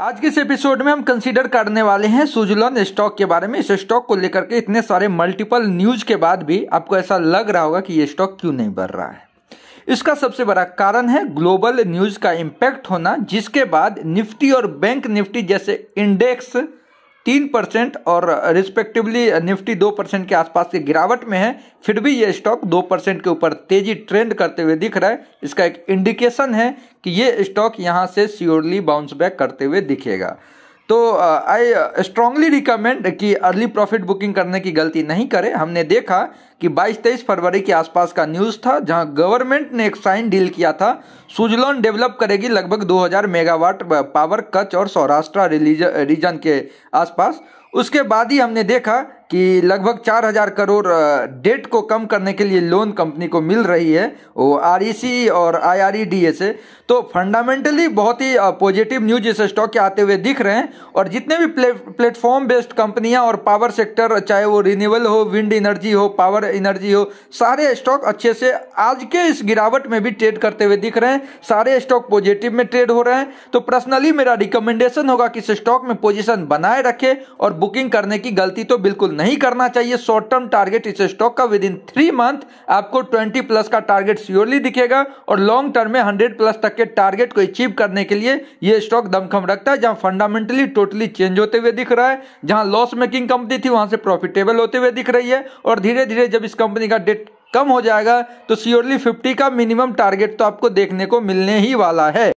आज के इस एपिसोड में हम कंसीडर करने वाले हैं सुजलॉन स्टॉक के बारे में इस स्टॉक को लेकर के इतने सारे मल्टीपल न्यूज के बाद भी आपको ऐसा लग रहा होगा कि ये स्टॉक क्यों नहीं बढ़ रहा है इसका सबसे बड़ा कारण है ग्लोबल न्यूज का इम्पैक्ट होना जिसके बाद निफ्टी और बैंक निफ्टी जैसे इंडेक्स तीन परसेंट और रिस्पेक्टिवली निफ्टी दो परसेंट के आसपास के गिरावट में है फिर भी ये स्टॉक दो परसेंट के ऊपर तेजी ट्रेंड करते हुए दिख रहा है इसका एक इंडिकेशन है कि ये स्टॉक यहाँ से श्योरली बाउंस बैक करते हुए दिखेगा तो आई स्ट्रांगली रिकमेंड कि अर्ली प्रॉफिट बुकिंग करने की गलती नहीं करें हमने देखा कि 22 तेईस फरवरी के आसपास का न्यूज़ था जहां गवर्नमेंट ने एक साइन डील किया था सुजलॉन डेवलप करेगी लगभग 2000 मेगावाट पावर कच और सौराष्ट्र रिलीज रीजन के आसपास उसके बाद ही हमने देखा कि लगभग चार हजार करोड़ डेट को कम करने के लिए लोन कंपनी को मिल रही है वो आर e और आई आर e e से तो फंडामेंटली बहुत ही पॉजिटिव न्यूज इस स्टॉक के आते हुए दिख रहे हैं और जितने भी प्ले, प्लेटफॉर्म बेस्ड कंपनियां और पावर सेक्टर चाहे वो रिन्यूबल हो विंड एनर्जी हो पावर एनर्जी हो सारे स्टॉक अच्छे से आज के इस गिरावट में भी ट्रेड करते हुए दिख रहे हैं सारे स्टॉक पॉजिटिव में ट्रेड हो रहे हैं तो पर्सनली मेरा रिकमेंडेशन होगा कि इस स्टॉक में पोजिशन बनाए रखे और बुकिंग करने की गलती तो बिल्कुल नहीं करना चाहिए शॉर्ट टर्म टारगेट इस स्टॉक का विद इन थ्री मंथ आपको ट्वेंटी प्लस का टारगेट स्योरली दिखेगा और लॉन्ग टर्म में हंड्रेड प्लस तक के टारगेट को अचीव करने के लिए यह स्टॉक दमखम रखता है जहां फंडामेंटली टोटली चेंज होते हुए दिख रहा है जहां लॉस मेकिंग कंपनी थी वहां से प्रॉफिटेबल होते हुए दिख रही है और धीरे धीरे जब इस कंपनी का डेट कम हो जाएगा तो श्योरली 50 का मिनिमम टारगेट तो आपको देखने को मिलने ही वाला है